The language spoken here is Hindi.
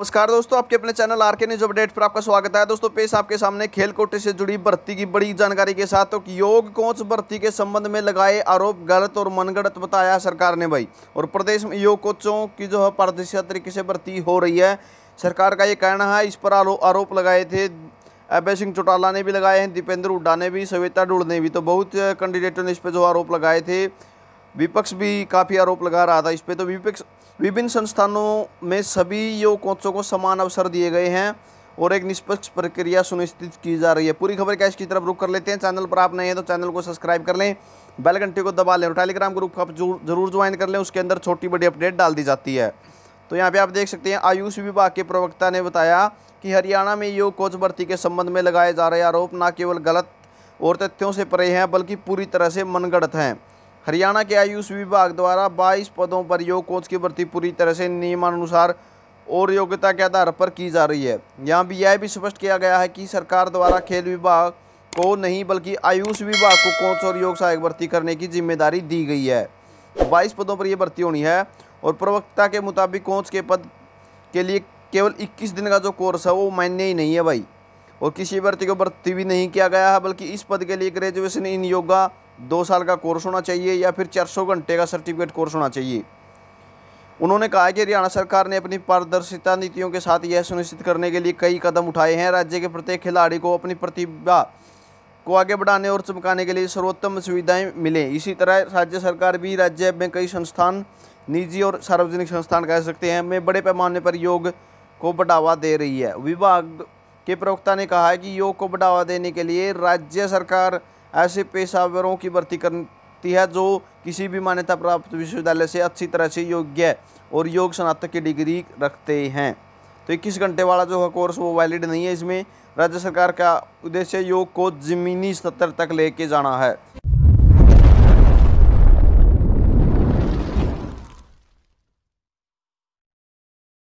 नमस्कार दोस्तों आपके अपने channel R K news update पर आपका स्वागत है दोस्तों पेश आपके सामने खेल कोटे से जुड़ी भर्ती की बड़ी जानकारी के साथ तो योग कोच भर्ती के संबंध में लगाए आरोप गलत और मनगढ़ंत बताया सरकार ने भाई और प्रदेश में योग कोचों की जो है पारदर्शी तरीके से भर्ती हो रही है सरकार का ये कहना है इस पर आरोप लगाए थे अभय सिंह चौटाला ने भी लगाए हैं दीपेंद्र हुड्डा ने भी सविता डूड ने भी तो बहुत कैंडिडेटों ने इस पर जो आरोप लगाए थे विपक्ष भी काफ़ी आरोप लगा रहा था इस पर तो विपक्ष विभिन्न संस्थानों में सभी योग कोचों को समान अवसर दिए गए हैं और एक निष्पक्ष प्रक्रिया सुनिश्चित की जा रही है पूरी खबर क्या इसकी तरफ रुख कर लेते हैं चैनल पर आप नए हैं तो चैनल को सब्सक्राइब कर लें बेल घंटे को दबा लें और टेलीग्राम ग्रुप का जरूर ज्वाइन कर लें उसके अंदर छोटी बड़ी अपडेट डाल दी जाती है तो यहाँ पे आप देख सकते हैं आयुष विभाग के प्रवक्ता ने बताया कि हरियाणा में योग कोच भर्ती के संबंध में लगाए जा रहे आरोप न केवल गलत और तथ्यों से परे हैं बल्कि पूरी तरह से मनगढ़ हैं हरियाणा के आयुष विभाग द्वारा 22 पदों पर योग कोच की भर्ती पूरी तरह से नियमानुसार और योग्यता के आधार पर की जा रही है यहाँ भी यह भी स्पष्ट किया गया है कि सरकार द्वारा खेल विभाग को नहीं बल्कि आयुष विभाग को कोच और योग सहायक भर्ती करने की जिम्मेदारी दी गई है बाईस पदों पर यह भर्ती होनी है और प्रवक्ता के मुताबिक कोच के पद के लिए केवल इक्कीस दिन का जो कोर्स है वो मान्य ही नहीं है भाई और किसी भर्ती को भर्ती भी नहीं किया गया है बल्कि इस पद के लिए ग्रेजुएशन इन योगा दो साल का कोर्स होना चाहिए या फिर सौ घंटे का सर्टिफिकेट कोर्स होना चाहिए उन्होंने कहा कि हरियाणा सरकार ने अपनी पारदर्शिता नीतियों के साथ यह सुनिश्चित करने के लिए कई कदम उठाए हैं राज्य के प्रत्येक खिलाड़ी को अपनी प्रतिभा को आगे बढ़ाने और चमकाने के लिए सर्वोत्तम सुविधाएं मिलें इसी तरह राज्य सरकार भी राज्य में कई संस्थान निजी और सार्वजनिक संस्थान कह सकते हैं में बड़े पैमाने पर योग को बढ़ावा दे रही है विभाग के प्रवक्ता ने कहा है कि योग को बढ़ावा देने के लिए राज्य सरकार ऐसे पेशावरों की भर्ती करती है जो किसी भी मान्यता प्राप्त विश्वविद्यालय से अच्छी तरह से योग्य और योग स्नातक की डिग्री रखते हैं तो इक्कीस घंटे वाला जो है कोर्स वो वैलिड नहीं है इसमें राज्य सरकार का उद्देश्य योग को ज़मीनी स्तर तक लेके जाना है